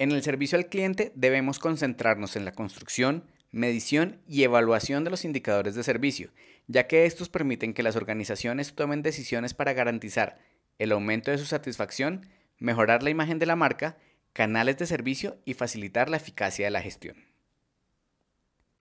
En el servicio al cliente debemos concentrarnos en la construcción, medición y evaluación de los indicadores de servicio, ya que estos permiten que las organizaciones tomen decisiones para garantizar el aumento de su satisfacción, mejorar la imagen de la marca, canales de servicio y facilitar la eficacia de la gestión.